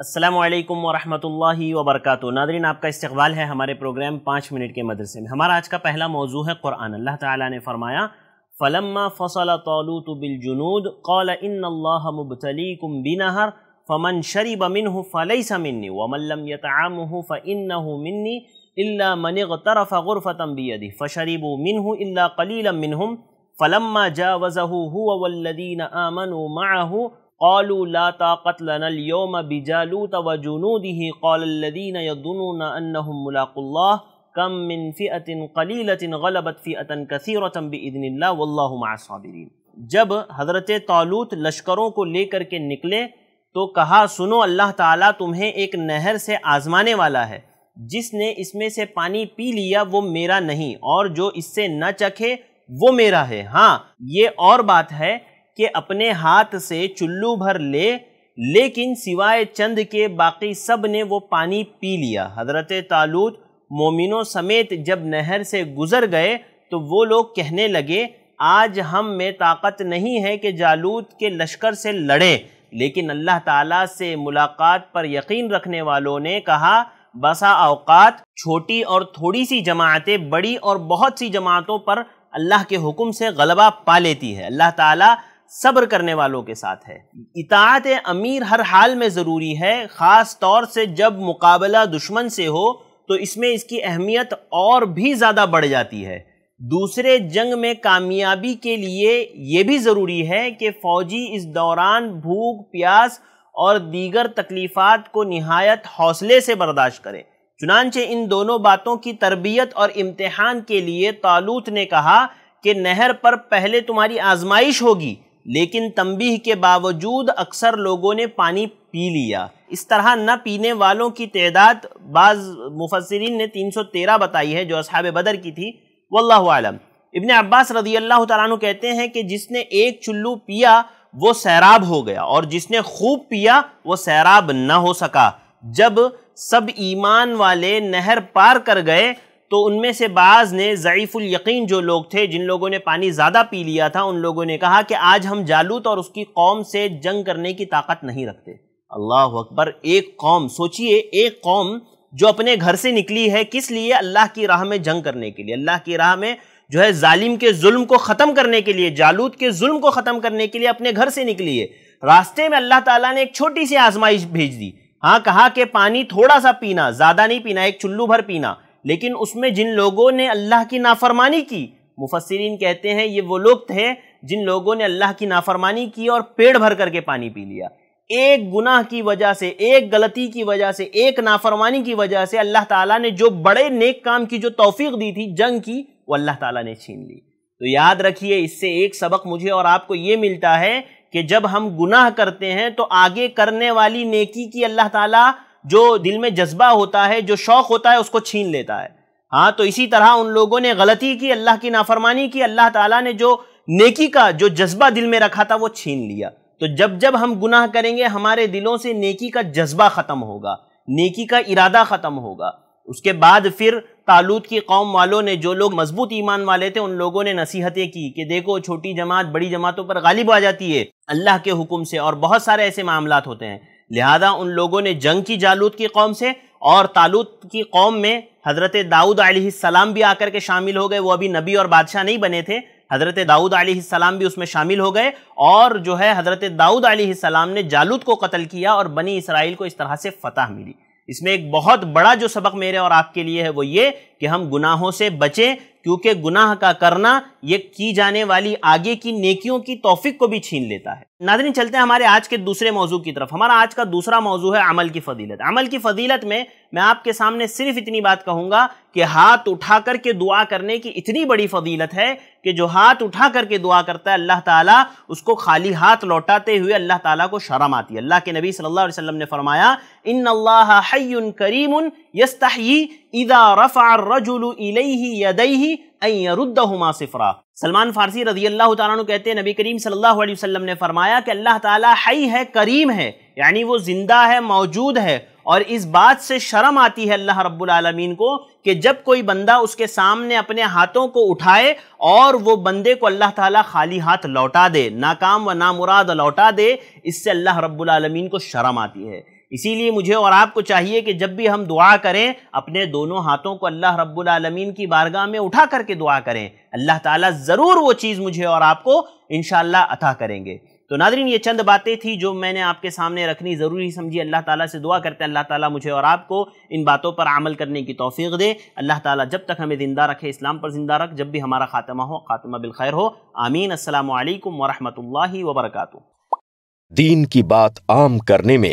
असलकम वरहमल वबरक नादरीन आपका इस्तबाल है हमारे प्रोग्राम पाँच मिनट के मदरसे में हमारा आज का पहला मौजू है क़ुरान अल्लाह ताला ने फरमाया फ़लम्मा फ़सल बिल जुनूद कौल इन मुबतली कुम बिनहर फ़मन शरीब मिन फ़लई समिन वमल्लम यताम फ़िन मिन्नी इल्ला मन तरफ़ ग़ुरफ़तम बियदी फ़शरीब मिन इल्ला कलील मिनहम फ़लम्मा जा वज़हू हुआ वल्लदीन आमन माहू قالوا لا طاقت لنا اليوم بجالوت وجنوده قال الذين يظنون أنهم ملاق الله كم من فئة قليلة غلبت فئة كثيرة بإذن الله والله مع الصابرين जब हज़रत तालूत लश्करों को लेकर के निकले तो कहा सुनो अल्लाह ताला तुम्हें एक नहर से आज़माने वाला है जिसने इसमें से पानी पी लिया वो मेरा नहीं और जो इससे न चखे वो मेरा है हाँ ये और बात है कि अपने हाथ से चुल्लू भर ले लेकिन सिवाय चंद के बाकी सब ने वो पानी पी लिया हजरत तालूत मोमिनों समेत जब नहर से गुज़र गए तो वो लोग कहने लगे आज हम में ताकत नहीं है कि जालूत के लश्कर से लड़ें लेकिन अल्लाह ताला से मुलाकात पर यकीन रखने वालों ने कहा बसा अवकात छोटी और थोड़ी सी जमातें बड़ी और बहुत सी जमातों पर अल्लाह के हुक्म से गलबा पा लेती है अल्लाह ताला सब्र करने वालों के साथ है इतात अमीर हर हाल में ज़रूरी है ख़ास तौर से जब मुकाबला दुश्मन से हो तो इसमें इसकी अहमियत और भी ज़्यादा बढ़ जाती है दूसरे जंग में कामयाबी के लिए ये भी ज़रूरी है कि फ़ौजी इस दौरान भूख प्यास और दीगर तकलीफ़ात को नहायत हौसले से बर्दाश्त करें चुनानचे इन दोनों बातों की तरबियत और इम्तहान के लिए तालूत ने कहा कि नहर पर पहले तुम्हारी आजमाइश होगी लेकिन तंबीह के बावजूद अक्सर लोगों ने पानी पी लिया इस तरह न पीने वालों की तदाद बाज़ मुफसरीन ने 313 बताई है जो असहाब बदर की थी वल्लाह आलम इबन अब्बास रदी अल्लाह तु कहते हैं कि जिसने एक चुल्लू पिया वो सैराब हो गया और जिसने खूब पिया वो सैराब न हो सका जब सब ईमान वाले नहर पार कर गए तो उनमें से बाज़ ने ज़यीफ़ुल यकीन जो लोग थे जिन लोगों ने पानी ज़्यादा पी लिया था उन लोगों ने कहा कि आज हम जालूत और उसकी कौम से जंग करने की ताकत नहीं रखते अल्लाह अकबर एक कौम सोचिए एक कौम जो अपने घर से निकली है किस लिए अल्लाह की राह में जंग करने के लिए अल्लाह की राह में जो है जालिम के जुल्म को ख़त्म करने के लिए जालूत के जुल्म को ख़त्म करने के लिए अपने घर से निकली है रास्ते में अल्लाह ताला ने एक छोटी सी आजमाइश भेज दी हाँ कहा कि पानी थोड़ा सा पीना ज़्यादा नहीं पीना एक चुल्लू भर पीना लेकिन उसमें जिन लोगों ने अल्लाह की नाफरमानी की मुफसरीन कहते हैं ये वो लोग थे जिन लोगों ने अल्लाह की नाफरमानी की और पेड़ भर करके पानी पी लिया एक गुनाह की वजह से एक गलती की वजह से एक नाफरमानी की वजह से अल्लाह ताला ने जो बड़े नेक काम की जो तोफीक दी थी जंग की वो अल्लाह ताला ने छीन ली तो याद रखिए इससे एक सबक मुझे और आपको ये मिलता है कि जब हम गुनाह करते हैं तो आगे करने वाली नेकी की अल्लाह ताला जो दिल में जज्बा होता है जो शौक़ होता है उसको छीन लेता है हाँ तो इसी तरह उन लोगों ने गलती की अल्लाह की नाफरमानी की अल्लाह ताला ने जो नेकी का जो जज्बा दिल में रखा था वो छीन लिया तो जब जब हम गुनाह करेंगे हमारे दिलों से नेकी का जज्बा ख़त्म होगा नेकी का इरादा ख़त्म होगा उसके बाद फिर तालूत की कौम वालों ने जो लोग मजबूत ईमान वाले थे उन लोगों ने नसीहतें की कि देखो छोटी जमात बड़ी जमातों पर गालिब आ जाती है अल्लाह के हुक्म से और बहुत सारे ऐसे मामला होते हैं लिहाजा उन लोगों ने जंग की जालूत की कौम से और तालूत की कौम में हज़रत दाऊद सलाम भी आकर के शामिल हो गए वो अभी नबी और बादशाह नहीं बने थे हज़रत दाऊद सलाम भी उसमें शामिल हो गए और जो है हज़रत दाऊद सलाम ने जालूद को कत्ल किया और बनी इसराइल को इस तरह से फतह मिली इसमें एक बहुत बड़ा जो सबक मेरे और आपके लिए है वो ये कि हम गुनाहों से बचें क्योंकि गुनाह का करना ये की जाने वाली आगे की नेकियों की तोफ़ी को भी छीन लेता है नादरी चलते हैं हमारे आज के दूसरे मौजू की तरफ हमारा आज का दूसरा मौजू है अमल की फजीलत अमल की फजीलत में मैं आपके सामने सिर्फ इतनी बात कहूँगा कि हाथ उठा करके दुआ करने की इतनी बड़ी फजीलत है कि जो हाथ उठा करके दुआ करता है अल्लाह ताला उसको खाली हाथ लौटाते हुए अल्लाह ताला को शर्म आती है अल्लाह के नबी सल्लल्लाहु अलैहि वसल्लम ने फरमाया इन अल्लाह करीम यस्तही इदा रफ़ा रजुल इलैहि यदैहि सिफरा सलमान फारसी रजी अल्लाह तु कहते हैं नबी करीम सल्लल्लाहु अलैहि वसल्लम ने फरमाया कि अल्लाह ताला हई है करीम है यानी वो जिंदा है मौजूद है और इस बात से शर्म आती है अल्लाह रब्बुल को कि जब कोई बंदा उसके सामने अपने हाथों को उठाए और वो बंदे को अल्लाह ताला खाली हाथ लौटा दे नाकाम व नामुराद लौटा दे इससे अल्लाह रब्बुल को शर्म आती है इसीलिए मुझे और आपको चाहिए कि जब भी हम दुआ करें अपने दोनों हाथों को अल्लाह रब्बुल आलमीन की बारगाह में उठा करके दुआ करें अल्लाह ताला ज़रूर वो चीज़ मुझे और आपको इन अता करेंगे तो नादरीन ये चंद बातें थी जो मैंने आपके सामने रखनी ज़रूरी समझी अल्लाह ताला से दुआ करते हैं अल्लाह ताला मुझे और आपको इन बातों पर अमल करने की तौफीक दे अल्लाह ताला जब तक हमें ज़िंदा रखे इस्लाम पर ज़िंदा रख जब भी हमारा खात्मा हो खात्मा बिलखैर हो आमीन असल वरहमल वर्का दीन की बात आम करने में